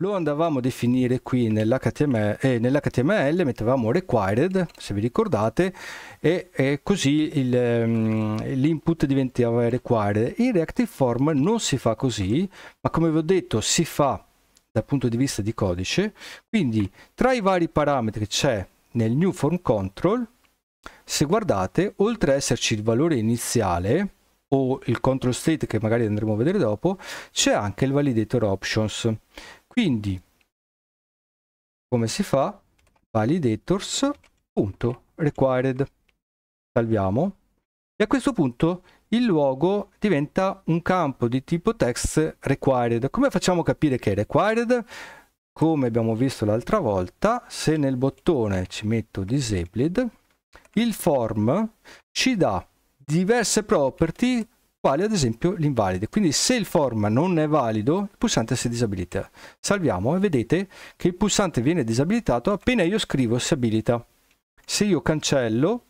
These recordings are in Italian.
lo andavamo a definire qui nell'HTML e eh, nell'HTML mettevamo required se vi ricordate e, e così ehm, l'input diventava required in reactive form non si fa così ma come vi ho detto si fa dal punto di vista di codice quindi tra i vari parametri c'è nel new form control se guardate oltre a esserci il valore iniziale o il control state che magari andremo a vedere dopo, c'è anche il validator options quindi, come si fa? Validators.required. Salviamo. E a questo punto il luogo diventa un campo di tipo text required. Come facciamo a capire che è required? Come abbiamo visto l'altra volta, se nel bottone ci metto disabled, il form ci dà diverse property quali ad esempio l'invalide. Quindi se il form non è valido, il pulsante si disabilita. Salviamo e vedete che il pulsante viene disabilitato appena io scrivo si abilita. Se io cancello,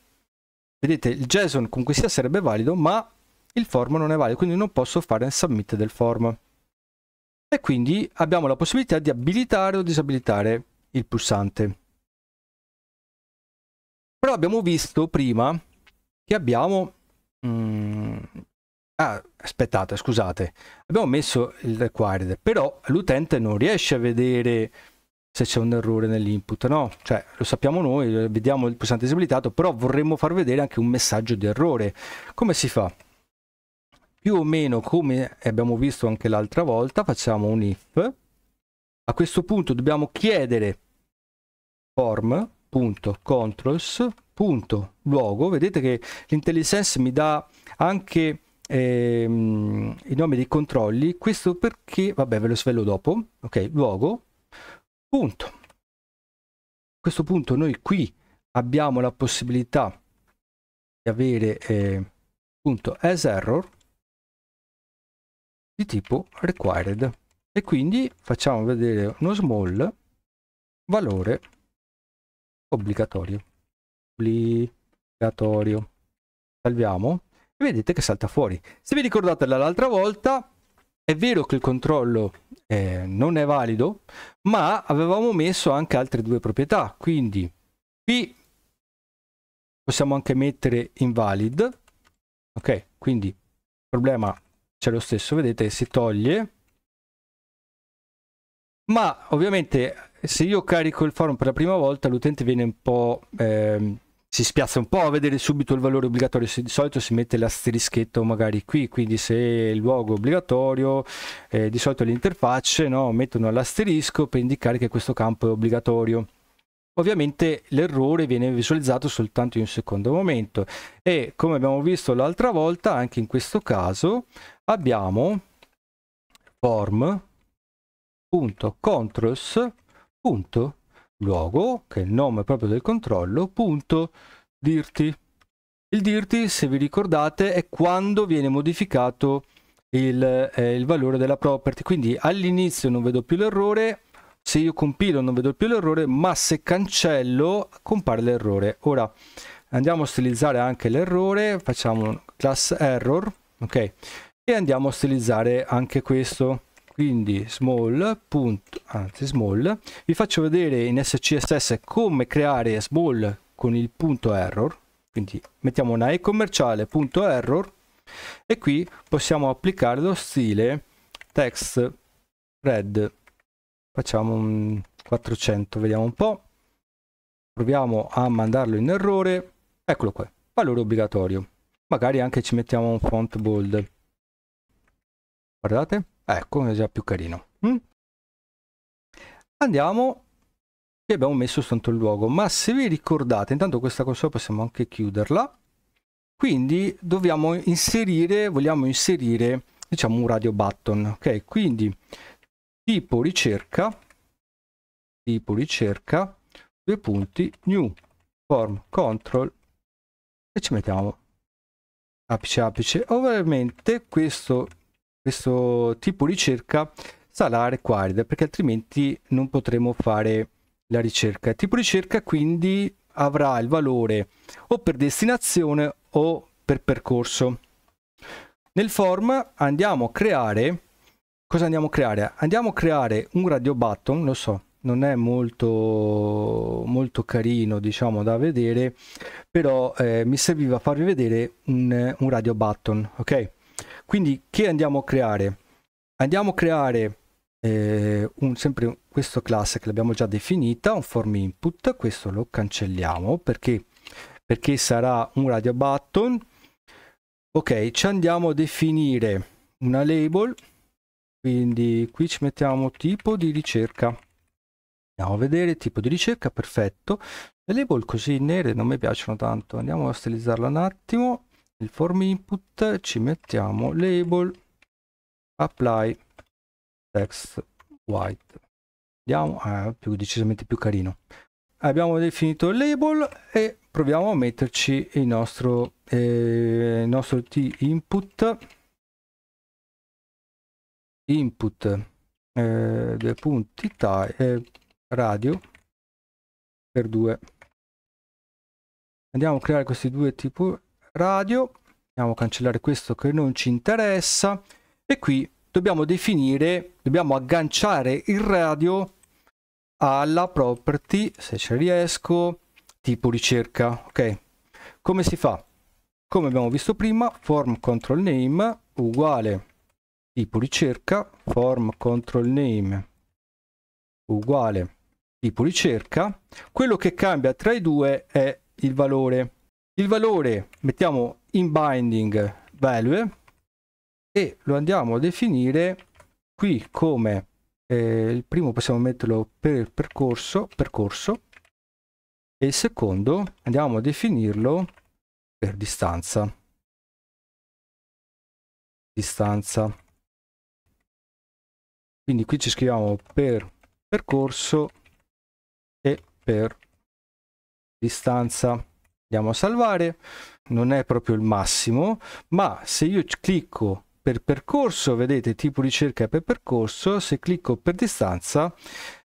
vedete il JSON comunque sia sarebbe valido, ma il form non è valido, quindi non posso fare il submit del form. E quindi abbiamo la possibilità di abilitare o disabilitare il pulsante. Però abbiamo visto prima che abbiamo mm, Ah, aspettate, scusate, abbiamo messo il required, però l'utente non riesce a vedere se c'è un errore nell'input, no? Cioè, lo sappiamo noi, vediamo il pulsante disabilitato, però vorremmo far vedere anche un messaggio di errore. Come si fa? Più o meno come abbiamo visto anche l'altra volta, facciamo un if. A questo punto dobbiamo chiedere form.controls.luogo, vedete che l'intelligence mi dà anche ehm, i nomi dei controlli, questo perché, vabbè ve lo svelo dopo, ok, luogo, punto. A questo punto noi qui abbiamo la possibilità di avere eh, punto as error di tipo required e quindi facciamo vedere uno small valore obbligatorio obbligatorio salviamo e vedete che salta fuori. Se vi ricordate dall'altra volta, è vero che il controllo eh, non è valido, ma avevamo messo anche altre due proprietà, quindi qui possiamo anche mettere invalid, ok, quindi il problema c'è lo stesso, vedete, si toglie, ma ovviamente se io carico il forum per la prima volta l'utente viene un po' eh, si spiazza un po' a vedere subito il valore obbligatorio, se di solito si mette l'asterischetto magari qui, quindi se il luogo è obbligatorio, eh, di solito le interfacce no, mettono l'asterisco per indicare che questo campo è obbligatorio. Ovviamente l'errore viene visualizzato soltanto in un secondo momento e come abbiamo visto l'altra volta, anche in questo caso, abbiamo form.controls.controls luogo, che è il nome proprio del controllo, punto dirti. Il dirti, se vi ricordate, è quando viene modificato il, eh, il valore della property. Quindi all'inizio non vedo più l'errore, se io compilo non vedo più l'errore, ma se cancello compare l'errore. Ora andiamo a stilizzare anche l'errore, facciamo class error, ok? E andiamo a stilizzare anche questo quindi small, punto, anzi small, vi faccio vedere in SCSS come creare small con il punto error, quindi mettiamo una e commerciale punto error e qui possiamo applicare lo stile text red, facciamo un 400, vediamo un po', proviamo a mandarlo in errore, eccolo qua, valore obbligatorio, magari anche ci mettiamo un font bold, guardate, Ecco, è già più carino. Mm? Andiamo e abbiamo messo soltanto il luogo, ma se vi ricordate, intanto questa console possiamo anche chiuderla. Quindi dobbiamo inserire, vogliamo inserire, diciamo un radio button, ok? Quindi tipo ricerca tipo ricerca due punti new form control e ci mettiamo apice apice ovviamente questo questo tipo di ricerca sarà required perché altrimenti non potremo fare la ricerca. Il tipo di ricerca quindi avrà il valore o per destinazione o per percorso. Nel form andiamo a creare cosa andiamo a creare? Andiamo a creare un radio button, lo so, non è molto, molto carino diciamo da vedere, però eh, mi serviva farvi vedere un, un radio button, ok? Quindi che andiamo a creare? Andiamo a creare eh, un, sempre questo class che l'abbiamo già definita, un form input, questo lo cancelliamo perché, perché sarà un radio button. Ok, ci andiamo a definire una label, quindi qui ci mettiamo tipo di ricerca. Andiamo a vedere tipo di ricerca, perfetto. Le label così nere non mi piacciono tanto, andiamo a stilizzarla un attimo il form input ci mettiamo label apply text white andiamo eh, più decisamente più carino abbiamo definito il label e proviamo a metterci il nostro eh, il nostro t input input eh, due punti eh, radio per due andiamo a creare questi due tipo radio, andiamo a cancellare questo che non ci interessa e qui dobbiamo definire, dobbiamo agganciare il radio alla property, se ci riesco, tipo ricerca, ok? Come si fa? Come abbiamo visto prima, form control name uguale tipo ricerca, form control name uguale tipo ricerca. Quello che cambia tra i due è il valore il valore mettiamo in binding value e lo andiamo a definire qui come eh, il primo possiamo metterlo per percorso percorso e il secondo andiamo a definirlo per distanza distanza quindi qui ci scriviamo per percorso e per distanza andiamo a salvare non è proprio il massimo ma se io clicco per percorso vedete tipo ricerca per percorso se clicco per distanza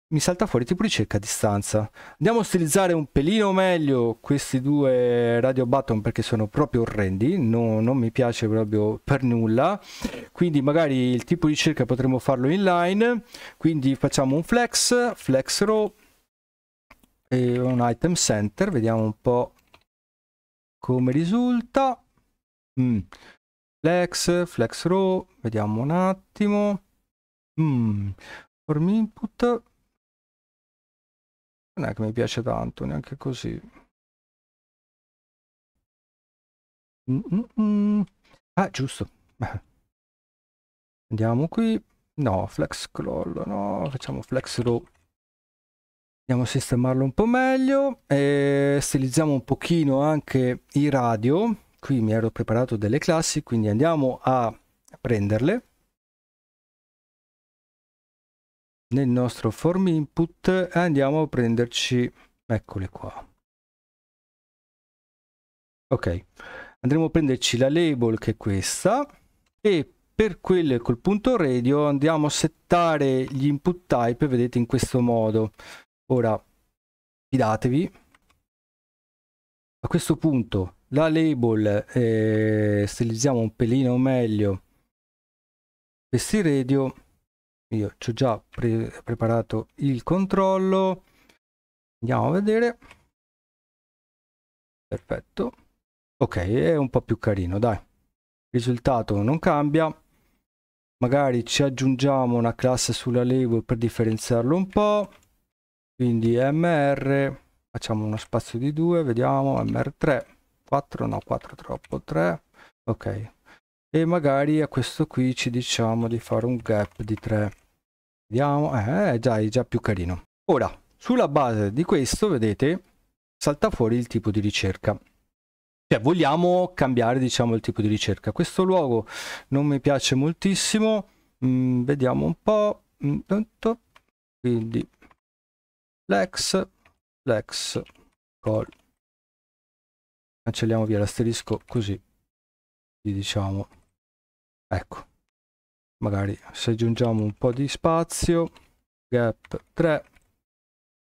mi salta fuori tipo ricerca a distanza andiamo a stilizzare un pelino meglio questi due radio button perché sono proprio orrendi no, non mi piace proprio per nulla quindi magari il tipo di ricerca potremmo farlo inline quindi facciamo un flex flex row e un item center vediamo un po' come risulta. Mm. Flex, flex row, vediamo un attimo. Mm. Form input. Non è che mi piace tanto, neanche così. Mm, mm, mm. ah, giusto. Andiamo qui. No, flex crawl, no, facciamo flex row andiamo a sistemarlo un po' meglio e stilizziamo un pochino anche i radio qui mi ero preparato delle classi quindi andiamo a prenderle nel nostro form input e andiamo a prenderci eccole qua ok andremo a prenderci la label che è questa e per quelle col punto radio andiamo a settare gli input type vedete in questo modo Ora, fidatevi. A questo punto la label eh, stilizziamo un pelino meglio. Questi radio, io ci ho già pre preparato il controllo. Andiamo a vedere. Perfetto. Ok, è un po' più carino, dai. Il risultato non cambia. Magari ci aggiungiamo una classe sulla label per differenziarlo un po' quindi mr facciamo uno spazio di 2 vediamo mr3 4 no 4 troppo 3 ok e magari a questo qui ci diciamo di fare un gap di 3 vediamo eh già è già più carino ora sulla base di questo vedete salta fuori il tipo di ricerca cioè vogliamo cambiare diciamo il tipo di ricerca questo luogo non mi piace moltissimo mm, vediamo un po' mm, quindi flex flex call cancelliamo via l'asterisco così gli diciamo ecco magari se aggiungiamo un po di spazio gap 3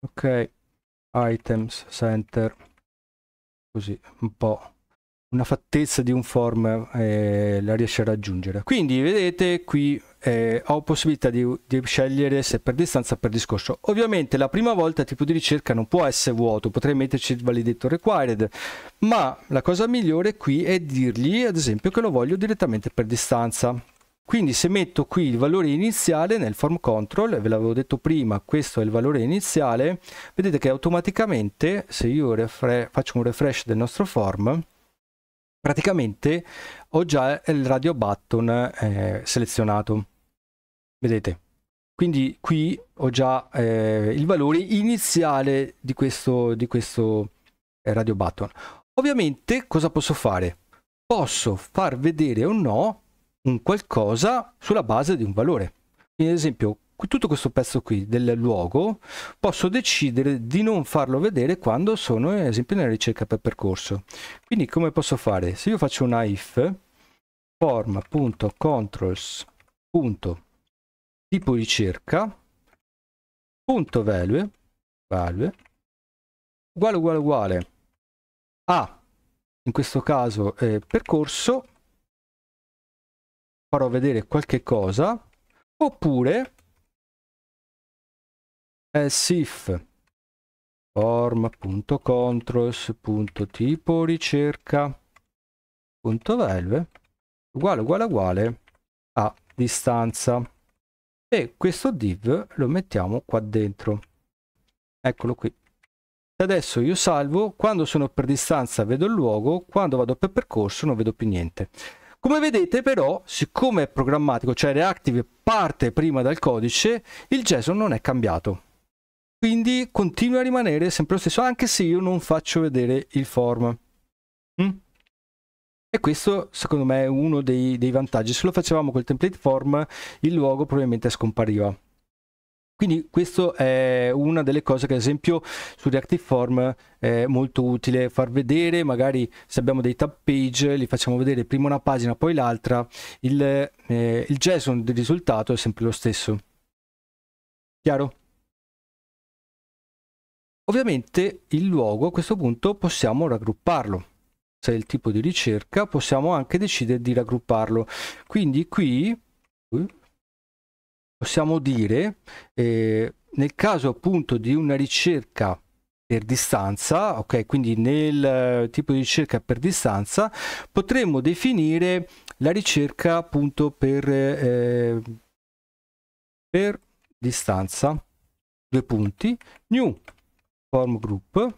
ok items center così un po una fattezza di un form eh, la riesce a raggiungere. Quindi vedete qui eh, ho possibilità di, di, scegliere se per distanza o per discorso. Ovviamente la prima volta il tipo di ricerca non può essere vuoto, potrei metterci il validetto required, ma la cosa migliore qui è dirgli ad esempio che lo voglio direttamente per distanza. Quindi se metto qui il valore iniziale nel form control, ve l'avevo detto prima, questo è il valore iniziale, vedete che automaticamente se io faccio un refresh del nostro form, praticamente ho già il radio button eh, selezionato vedete quindi qui ho già eh, il valore iniziale di questo, di questo eh, radio button ovviamente cosa posso fare posso far vedere o no un qualcosa sulla base di un valore quindi ad esempio tutto questo pezzo qui del luogo posso decidere di non farlo vedere quando sono ad esempio nella ricerca per percorso quindi come posso fare se io faccio una if form.controls tipo ricerca punto value value uguale uguale uguale a in questo caso eh, percorso farò vedere qualche cosa oppure è sif form.controls.tipo ricerca.valve uguale uguale uguale a distanza e questo div lo mettiamo qua dentro eccolo qui adesso io salvo quando sono per distanza vedo il luogo quando vado per percorso non vedo più niente come vedete però siccome è programmatico cioè reactive parte prima dal codice il JSON non è cambiato quindi continua a rimanere sempre lo stesso anche se io non faccio vedere il form mm? e questo secondo me è uno dei, dei vantaggi se lo facevamo col template form il luogo probabilmente scompariva quindi questa è una delle cose che ad esempio su Reactive Form è molto utile far vedere, magari se abbiamo dei tab page li facciamo vedere prima una pagina poi l'altra, il, eh, il JSON del risultato è sempre lo stesso. Chiaro? Ovviamente il luogo a questo punto possiamo raggrupparlo. Se è il tipo di ricerca possiamo anche decidere di raggrupparlo. Quindi qui possiamo dire eh, nel caso appunto di una ricerca per distanza, ok, quindi nel eh, tipo di ricerca per distanza potremmo definire la ricerca appunto per, eh, per distanza, due punti, new form group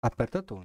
aperta tondo